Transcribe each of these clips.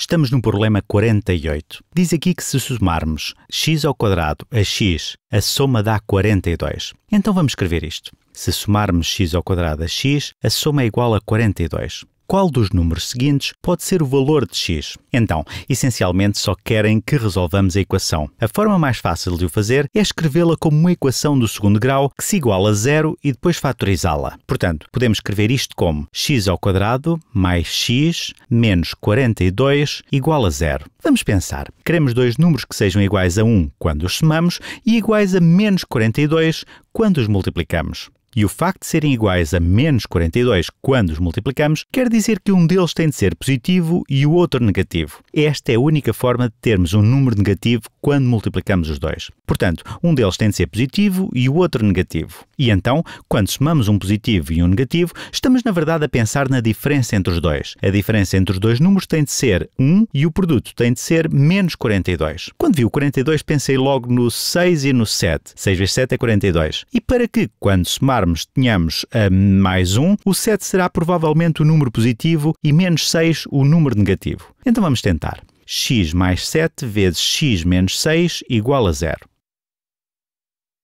Estamos no problema 48. Diz aqui que se somarmos x ao quadrado a x, a soma dá 42. Então vamos escrever isto. Se somarmos x ao quadrado a x, a soma é igual a 42 qual dos números seguintes pode ser o valor de x. Então, essencialmente só querem que resolvamos a equação. A forma mais fácil de o fazer é escrevê-la como uma equação do segundo grau que se iguala a zero e depois fatorizá-la. Portanto, podemos escrever isto como x ao quadrado mais x menos 42 igual a zero. Vamos pensar. Queremos dois números que sejam iguais a 1 quando os somamos e iguais a menos 42 quando os multiplicamos. E o facto de serem iguais a menos 42 quando os multiplicamos quer dizer que um deles tem de ser positivo e o outro negativo. Esta é a única forma de termos um número negativo quando multiplicamos os dois. Portanto, um deles tem de ser positivo e o outro negativo. E então, quando somamos um positivo e um negativo, estamos na verdade a pensar na diferença entre os dois. A diferença entre os dois números tem de ser 1 e o produto tem de ser menos 42. Quando vi o 42 pensei logo no 6 e no 7. 6 vezes 7 é 42. E para que, quando somarmos quisermos, tenhamos um, eh, mais 1, um, o 7 será provavelmente o número positivo e menos 6 o número negativo. Então vamos tentar. x mais 7 vezes x menos 6 igual a zero.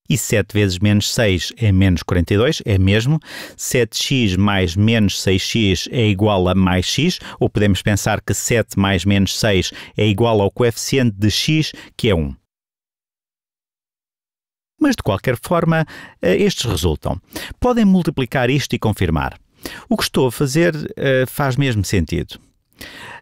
E 7 vezes menos 6 é menos 42, é mesmo. 7x mais menos 6x é igual a mais x, ou podemos pensar que 7 mais menos 6 é igual ao coeficiente de x, que é 1 mas de qualquer forma eh, estes resultam. Podem multiplicar isto e confirmar. O que estou a fazer eh, faz mesmo sentido.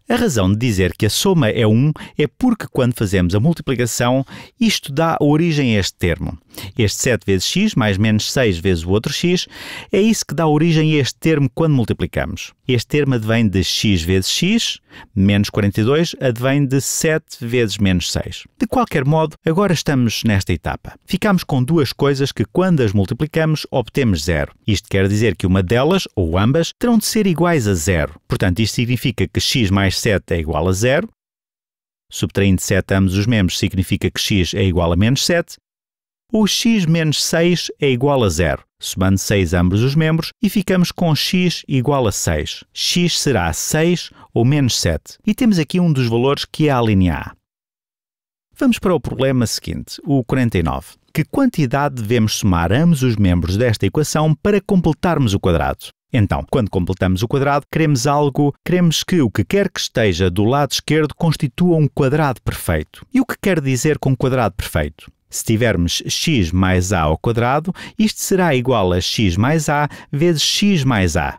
A razão de dizer que a soma é 1 é porque quando fazemos a multiplicação, isto dá origem a este termo. Este 7 vezes x mais menos 6 vezes o outro x é isso que dá origem a este termo quando multiplicamos. Este termo advém de x vezes x, menos 42 advém de 7 vezes menos 6. De qualquer modo, agora estamos nesta etapa. Ficamos com duas coisas que quando as multiplicamos obtemos zero. Isto quer dizer que uma delas, ou ambas, terão de ser iguais a zero. Portanto, isto significa que x mais mais 7 é igual a zero. Subtraindo 7 ambos os membros significa que x é igual a menos 7. O x menos 6 é igual a zero. Somando 6 ambos os membros e ficamos com x igual a 6. x será 6 ou menos 7. E temos aqui um dos valores que é a linha A. Vamos para o problema seguinte, o 49 que quantidade devemos somar ambos os membros desta equação para completarmos o quadrado. Então, quando completamos o quadrado, queremos algo, queremos que o que quer que esteja do lado esquerdo constitua um quadrado perfeito. E o que quer dizer com quadrado perfeito? Se tivermos x mais a ao quadrado, isto será igual a x mais a vezes x mais a.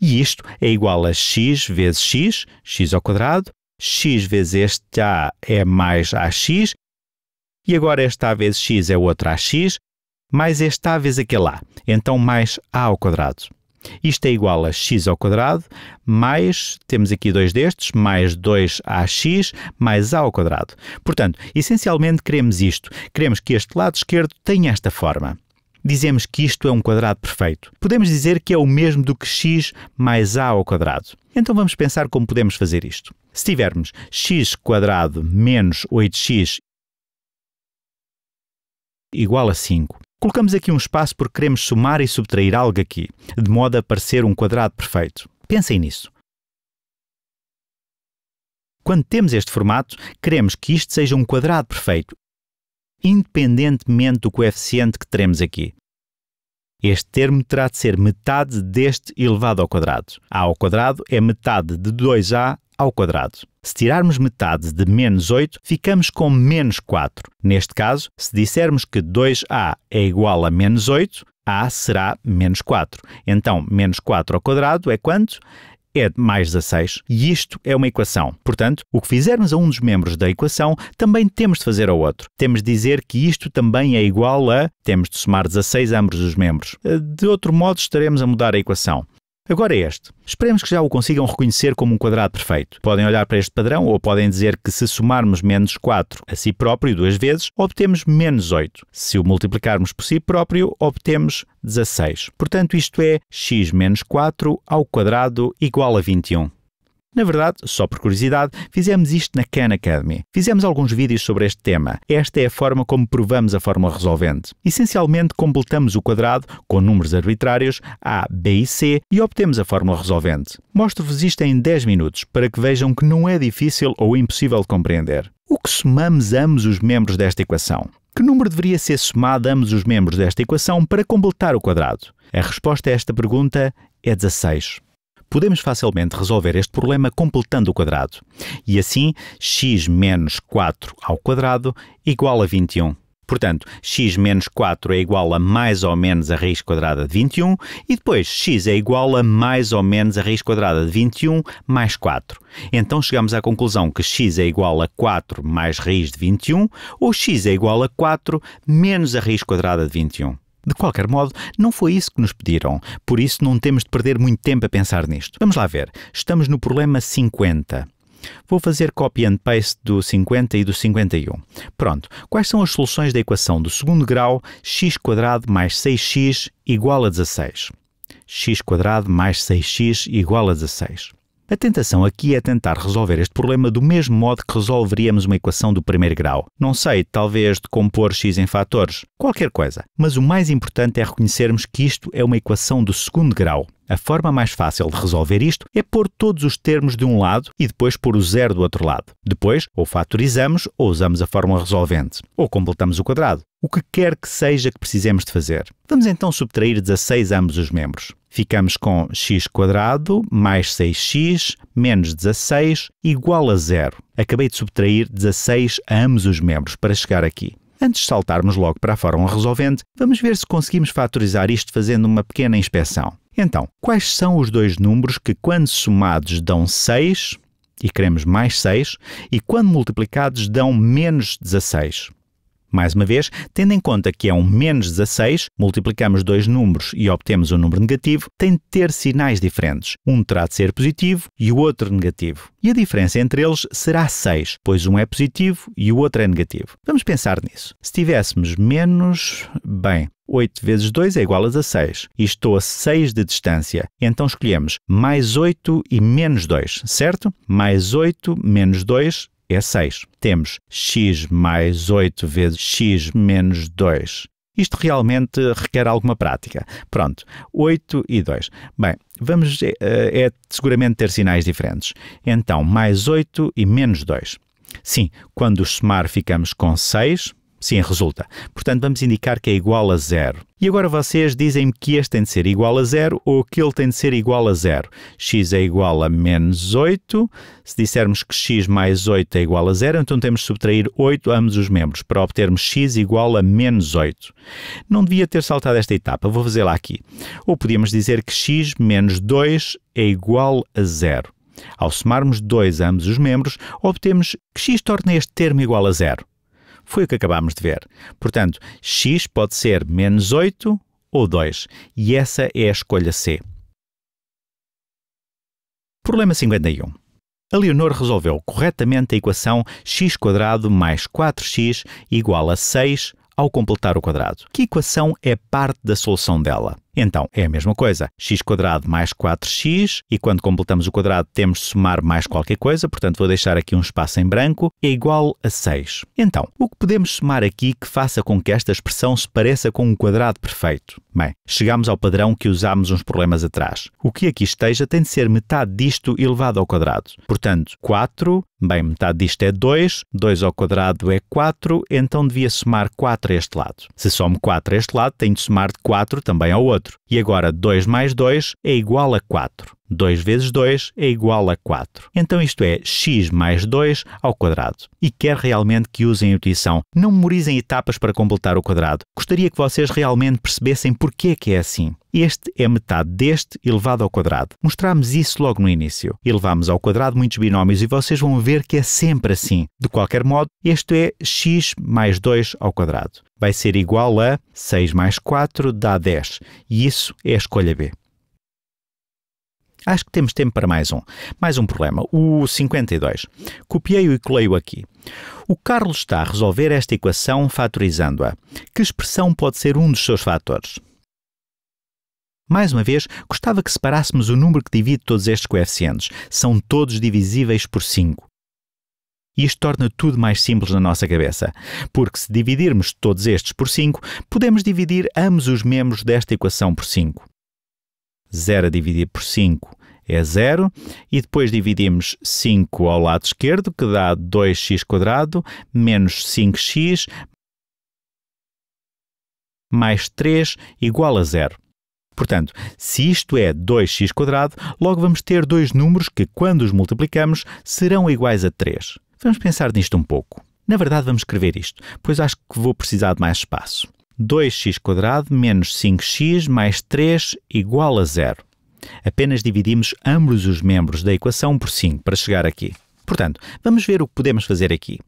E isto é igual a x vezes x, x ao quadrado, x vezes este a é mais ax e agora este a vezes x é o outro ax, mais este a vezes aquele a, então mais a ao quadrado. Isto é igual a x ao quadrado, mais, temos aqui dois destes, mais 2ax, mais a ao quadrado. Portanto, essencialmente queremos isto. Queremos que este lado esquerdo tenha esta forma. Dizemos que isto é um quadrado perfeito. Podemos dizer que é o mesmo do que x mais a ao quadrado. Então vamos pensar como podemos fazer isto. Se tivermos x quadrado menos 8x igual a 5. Colocamos aqui um espaço porque queremos somar e subtrair algo aqui, de modo a parecer um quadrado perfeito. Pensem nisso. Quando temos este formato, queremos que isto seja um quadrado perfeito, independentemente do coeficiente que teremos aqui. Este termo terá de ser metade deste elevado ao quadrado. a ao quadrado é metade de 2a ao quadrado. Se tirarmos metade de menos 8, ficamos com menos 4. Neste caso, se dissermos que 2a é igual a menos 8, a será menos 4. Então, menos 4 ao quadrado é quanto? é mais 16 e isto é uma equação. Portanto, o que fizermos a um dos membros da equação também temos de fazer ao outro. Temos de dizer que isto também é igual a. Temos de somar 16 ambos os membros. Eh, de outro modo, estaremos a mudar a equação. Agora é este. Esperemos que já o consigam reconhecer como um quadrado perfeito. Podem olhar para este padrão ou podem dizer que se somarmos menos 4 a si próprio duas vezes, obtemos menos 8. Se o multiplicarmos por si próprio, obtemos 16. Portanto, isto é x menos 4 ao quadrado igual a 21. Na verdade, só por curiosidade, fizemos isto na Khan Academy. Fizemos alguns vídeos sobre este tema. Esta é a forma como provamos a fórmula resolvente. Essencialmente, completamos o quadrado com números arbitrários A, B e C e obtemos a fórmula resolvente. Mostro-vos isto em 10 minutos para que vejam que não é difícil ou impossível de compreender. O que somamos ambos os membros desta equação? Que número deveria ser somado ambos os membros desta equação para completar o quadrado? A resposta a esta pergunta é 16 podemos facilmente resolver este problema completando o quadrado. E assim, x menos 4 ao quadrado igual a 21. Portanto, x menos 4 é igual a mais ou menos a raiz quadrada de 21 e depois x é igual a mais ou menos a raiz quadrada de 21 mais 4. Então chegamos à conclusão que x é igual a 4 mais raiz de 21 ou x é igual a 4 menos a raiz quadrada de 21. De qualquer modo, não foi isso que nos pediram, por isso não temos de perder muito tempo a pensar nisto. Vamos lá ver. Estamos no problema 50. Vou fazer copy and paste do 50 e do 51. Pronto. Quais são as soluções da equação do segundo grau quadrado mais 6x igual a 16? quadrado mais 6x igual a 16. A tentação aqui é tentar resolver este problema do mesmo modo que resolveríamos uma equação do primeiro grau. Não sei, talvez decompor x em fatores, qualquer coisa. Mas o mais importante é reconhecermos que isto é uma equação do segundo grau. A forma mais fácil de resolver isto é pôr todos os termos de um lado e depois pôr o zero do outro lado. Depois, ou fatorizamos ou usamos a fórmula resolvente, ou completamos o quadrado. O que quer que seja que precisemos de fazer. Vamos então subtrair 16 ambos os membros. Ficamos com x mais 6x menos 16 igual a zero. Acabei de subtrair 16 a ambos os membros para chegar aqui. Antes de saltarmos logo para a fórmula resolvente, vamos ver se conseguimos fatorizar isto fazendo uma pequena inspeção. Então, quais são os dois números que, quando somados, dão 6 e queremos mais 6, e quando multiplicados, dão menos 16? Mais uma vez, tendo em conta que é um menos 16, multiplicamos dois números e obtemos um número negativo, tem de ter sinais diferentes. Um terá de ser positivo e o outro negativo. E a diferença entre eles será 6, pois um é positivo e o outro é negativo. Vamos pensar nisso. Se tivéssemos menos. Bem, 8 vezes 2 é igual a 16 e estou a 6 de distância. Então escolhemos mais 8 e menos 2, certo? Mais 8 menos 2 é 6. Temos x mais 8 vezes x menos 2. Isto realmente requer alguma prática. Pronto, 8 e 2. Bem, vamos é, é seguramente ter sinais diferentes. Então, mais 8 e menos 2. Sim, quando os somar ficamos com 6, Sim, resulta. Portanto, vamos indicar que é igual a zero. E agora vocês dizem-me que este tem de ser igual a zero ou que ele tem de ser igual a zero. x é igual a menos 8. Se dissermos que x mais 8 é igual a zero, então temos de subtrair 8 ambos os membros para obtermos x igual a menos 8. Não devia ter saltado esta etapa, vou fazê-la aqui. Ou podíamos dizer que x menos 2 é igual a zero. Ao somarmos 2 a ambos os membros, obtemos que x torna este termo igual a zero. Foi o que acabámos de ver. Portanto, x pode ser menos 8 ou 2, e essa é a escolha C. Problema 51. A Leonor resolveu corretamente a equação x² mais 4x igual a 6 ao completar o quadrado. Que equação é parte da solução dela? Então, é a mesma coisa. x mais 4x, e quando completamos o quadrado temos de somar mais qualquer coisa, portanto vou deixar aqui um espaço em branco, é igual a 6. Então, o que podemos somar aqui que faça com que esta expressão se pareça com um quadrado perfeito? Bem, chegamos ao padrão que usámos uns problemas atrás. O que aqui esteja tem de ser metade disto elevado ao quadrado. Portanto, 4, bem, metade disto é 2, 2 ao quadrado é 4, então devia somar 4 a este lado. Se some 4 a este lado, tenho de somar 4 também ao outro. 4 e agora 2 mais 2 é igual a 4. 2 vezes 2 é igual a 4. Então isto é x mais 2 ao quadrado. E quero realmente que usem a intuição. Não memorizem etapas para completar o quadrado. Gostaria que vocês realmente percebessem porquê é que é assim. Este é metade deste elevado ao quadrado. Mostrámos isso logo no início. Elevamos ao quadrado muitos binómios e vocês vão ver que é sempre assim. De qualquer modo, isto é x mais 2 ao quadrado. Vai ser igual a 6 mais 4 dá 10. E isso é a escolha B. Acho que temos tempo para mais um. Mais um problema, o 52. Copiei-o e colei-o aqui. O Carlos está a resolver esta equação fatorizando-a. Que expressão pode ser um dos seus fatores? Mais uma vez, gostava que separássemos o número que divide todos estes coeficientes. São todos divisíveis por 5. Isto torna tudo mais simples na nossa cabeça, porque se dividirmos todos estes por 5, podemos dividir ambos os membros desta equação por 5. 0 a dividir por 5 é 0, e depois dividimos 5 ao lado esquerdo, que dá 2x2 menos 5x mais 3 igual a 0. Portanto, se isto é 2x2, logo vamos ter dois números que, quando os multiplicamos, serão iguais a 3. Vamos pensar nisto um pouco. Na verdade, vamos escrever isto, pois acho que vou precisar de mais espaço. 2x² menos 5x mais 3 igual a zero. Apenas dividimos ambos os membros da equação por 5 para chegar aqui. Portanto, vamos ver o que podemos fazer aqui.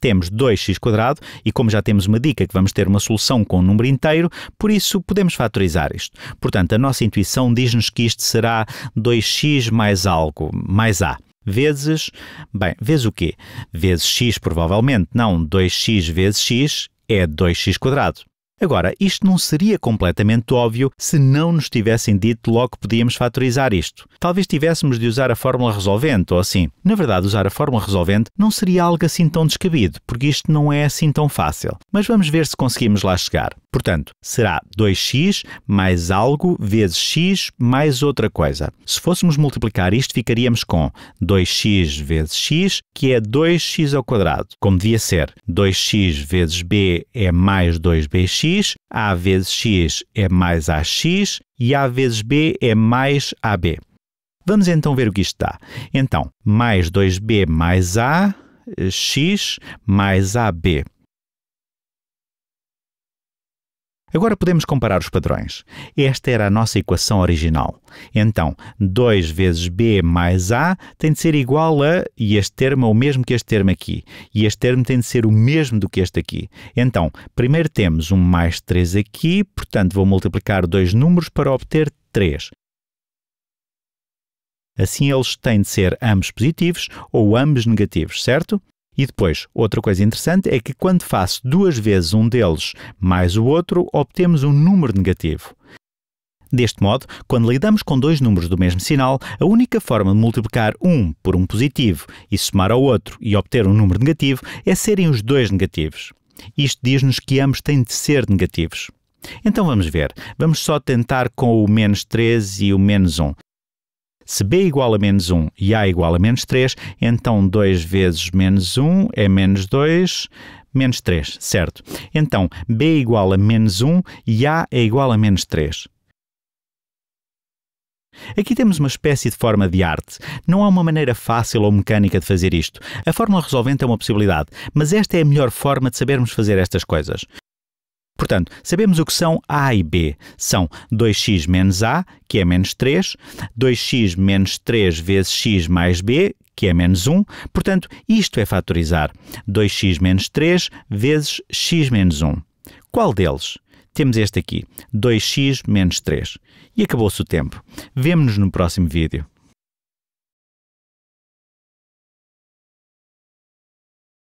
Temos 2x² e como já temos uma dica que vamos ter uma solução com um número inteiro, por isso podemos fatorizar isto. Portanto, a nossa intuição diz-nos que isto será 2x mais algo, mais a vezes, bem, vezes o quê? Vezes x provavelmente, não, 2x vezes x é 2x quadrado. Agora, isto não seria completamente óbvio se não nos tivessem dito logo que podíamos fatorizar isto. Talvez tivéssemos de usar a fórmula resolvente ou assim. Na verdade, usar a fórmula resolvente não seria algo assim tão descabido, porque isto não é assim tão fácil. Mas vamos ver se conseguimos lá chegar. Portanto, será 2x mais algo vezes x mais outra coisa. Se fôssemos multiplicar isto, ficaríamos com 2x vezes x, que é 2x ao quadrado, como devia ser. 2x vezes b é mais 2bx, a vezes x é mais ax e a vezes b é mais ab. Vamos então ver o que isto dá. Então, mais 2b mais a, eh, x mais ab. Agora podemos comparar os padrões. Esta era a nossa equação original. Então, 2 vezes b mais a tem de ser igual a, e este termo é o mesmo que este termo aqui, e este termo tem de ser o mesmo do que este aqui. Então, primeiro temos um mais 3 aqui, portanto vou multiplicar dois números para obter 3. Assim eles têm de ser ambos positivos ou ambos negativos, certo? E depois, outra coisa interessante é que quando faço duas vezes um deles mais o outro, obtemos um número negativo. Deste modo, quando lidamos com dois números do mesmo sinal, a única forma de multiplicar um por um positivo e somar ao outro e obter um número negativo é serem os dois negativos. Isto diz-nos que ambos têm de ser negativos. Então vamos ver. Vamos só tentar com o menos 3 e o menos 1. Se b é igual a menos 1 e a igual a menos 3, então 2 vezes menos 1 é menos 2, menos 3, certo? Então, b igual a menos 1 e a é igual a menos 3. Então é então, é Aqui temos uma espécie de forma de arte. Não há uma maneira fácil ou mecânica de fazer isto. A fórmula resolvente é uma possibilidade, mas esta é a melhor forma de sabermos fazer estas coisas. Portanto, sabemos o que são A e B. São 2x menos A, que é menos 3, 2x menos 3 vezes x mais B, que é menos 1. Portanto, isto é fatorizar. 2x menos 3 vezes x menos 1. Qual deles? Temos este aqui, 2x menos 3. E acabou-se o tempo. Vemo-nos no próximo vídeo.